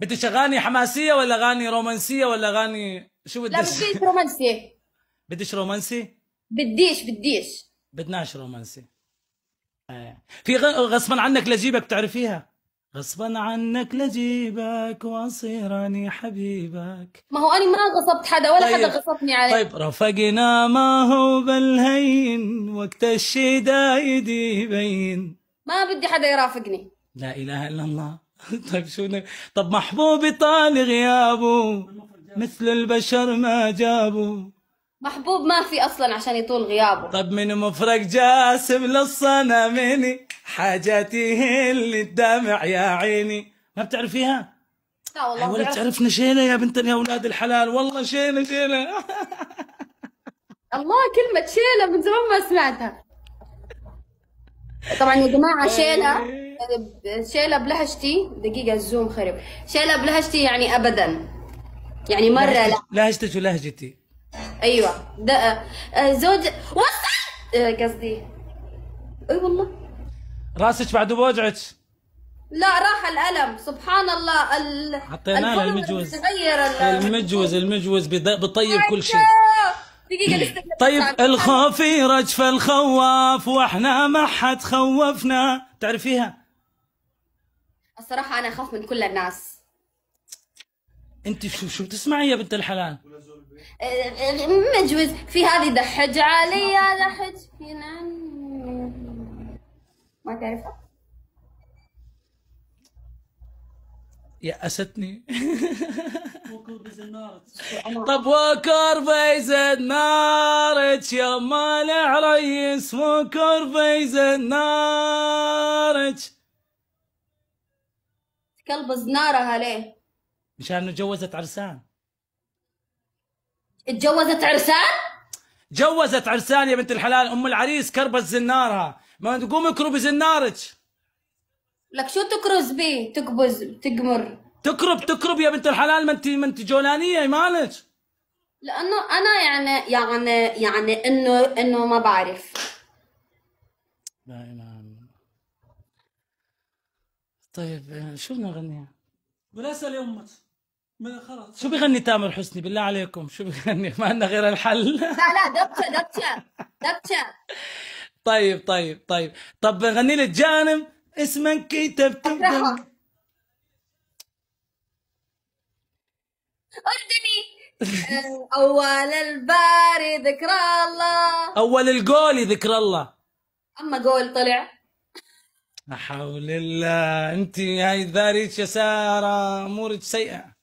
بدك اغاني حماسيه ولا اغاني رومانسيه ولا اغاني شو بدك؟ لا بديش رومانسي بديش رومانسي؟ بديش بديش بدناش رومانسي آه. في غصبا عنك لجيبك بتعرفيها غصبا عنك لجيبك وصيراني حبيبك ما هو انا ما غصبت حدا ولا طيب. حدا غصبني عليه طيب رفقنا ما هو بالهين وقت الشدايد يبين ما بدي حدا يرافقني لا اله الا الله طيب شو طب محبوبي طال غيابه مثل البشر ما جابوا محبوب ما في اصلا عشان يطول غيابه طب من مفرق جاسم للصنميني حاجاتي اللي الدمع يا عيني ما بتعرفيها؟ لا والله ولا تعرفنا شينا يا بنت يا اولاد الحلال والله شينا شينا الله كلمة شيلة من زمان ما سمعتها طبعا يا جماعة شيلة شايله بلهجتي دقيقه الزوم خرب شايله بلهجتي يعني ابدا يعني مره لا لهجتك ولهجتي ايوه ده أه، أه، زوج وصل أه، قصدي اي والله راسك بعد بوجعك لا راح الالم سبحان الله ال... حطينا له المجوز المجوز المجوز بيطيب كل شيء طيب الخوف يرجف الخواف واحنا ما حد خوفنا تعرفيها الصراحه انا اخاف من كل الناس انت شو شو بتسمعي يا بنت الحلال أه، أه، مجوز في هذه دحج علي دحج فينا ما تعرفها يأستني طب وكر فيز نارك يا مالع ريس وكر كر فيز نارك كلب زنارها ليه؟ مشان انه جوزت عرسان اتجوزت عرسان؟ جوزت عرسان يا بنت الحلال ام العريس كربت زنارها ما تقوم اكرب زنارك لك شو تكرز بيه تكبز تقمر تكرب تكرب يا بنت الحلال ما انت ما انت جولانيه مالك لانه انا يعني يعني يعني انه انه ما بعرف لا اله طيب آه، شو بدنا نغنيها؟ ولا اسال يا امك خلص شو بغني تامر حسني بالله عليكم شو بغني ما عندنا غير الحل لا لا دبشه دبشه دبشه طيب طيب طيب طب غني لي جانم اسمك كتبت اردني اول الباري ذكر الله اول الجولي ذكر الله اما جول طلع لا حول الله انت هاي داريك يا ساره امورك سيئه